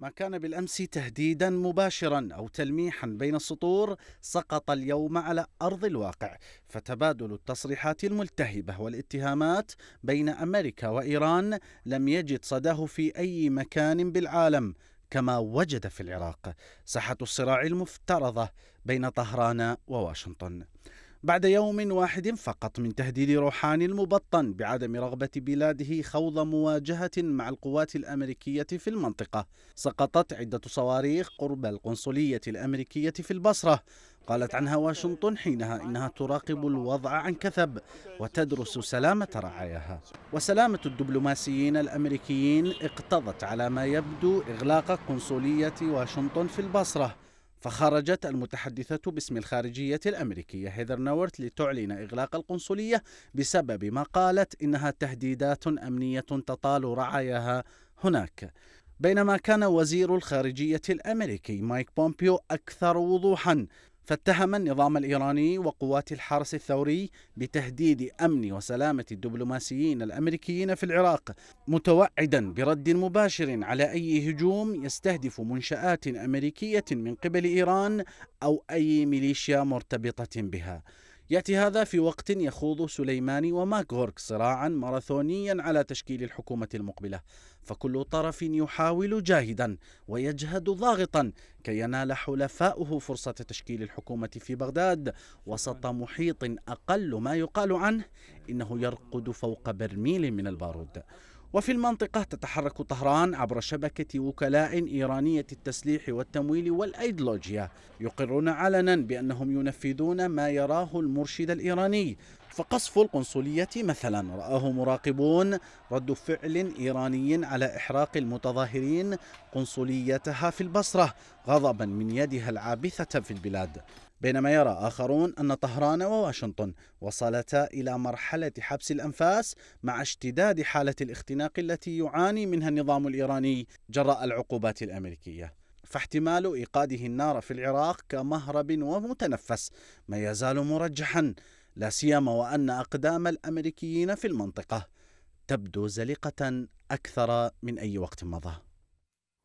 ما كان بالامس تهديدا مباشرا او تلميحا بين السطور سقط اليوم على ارض الواقع فتبادل التصريحات الملتهبه والاتهامات بين امريكا وايران لم يجد صداه في اي مكان بالعالم كما وجد في العراق ساحه الصراع المفترضه بين طهران وواشنطن بعد يوم واحد فقط من تهديد روحاني المبطن بعدم رغبة بلاده خوض مواجهة مع القوات الأمريكية في المنطقة سقطت عدة صواريخ قرب القنصلية الأمريكية في البصرة قالت عنها واشنطن حينها إنها تراقب الوضع عن كثب وتدرس سلامة رعاياها وسلامة الدبلوماسيين الأمريكيين اقتضت على ما يبدو إغلاق قنصلية واشنطن في البصرة فخرجت المتحدثة باسم الخارجية الأمريكية هيذر نورت لتعلن إغلاق القنصلية بسبب ما قالت إنها تهديدات أمنية تطال رعاياها هناك بينما كان وزير الخارجية الأمريكي مايك بومبيو أكثر وضوحا فاتهم النظام الإيراني وقوات الحرس الثوري بتهديد أمن وسلامة الدبلوماسيين الأمريكيين في العراق متوعدا برد مباشر على أي هجوم يستهدف منشآت أمريكية من قبل إيران أو أي ميليشيا مرتبطة بها يأتي هذا في وقت يخوض سليماني وماكغورك صراعا ماراثونيا على تشكيل الحكومة المقبلة فكل طرف يحاول جاهدا ويجهد ضاغطا كي ينال حلفاؤه فرصة تشكيل الحكومة في بغداد وسط محيط أقل ما يقال عنه إنه يرقد فوق برميل من البارود وفي المنطقة تتحرك طهران عبر شبكة وكلاء إيرانية التسليح والتمويل والأيديولوجيا يقرون علنا بأنهم ينفذون ما يراه المرشد الإيراني فقصف القنصلية مثلا رآه مراقبون رد فعل إيراني على إحراق المتظاهرين قنصليتها في البصرة غضبا من يدها العابثة في البلاد بينما يرى آخرون أن طهران وواشنطن وصلتا إلى مرحلة حبس الأنفاس مع اشتداد حالة الاختناق التي يعاني منها النظام الإيراني جراء العقوبات الأمريكية فاحتمال إيقاده النار في العراق كمهرب ومتنفس ما يزال مرجحا لا سيما وأن أقدام الأمريكيين في المنطقة تبدو زلقة أكثر من أي وقت مضى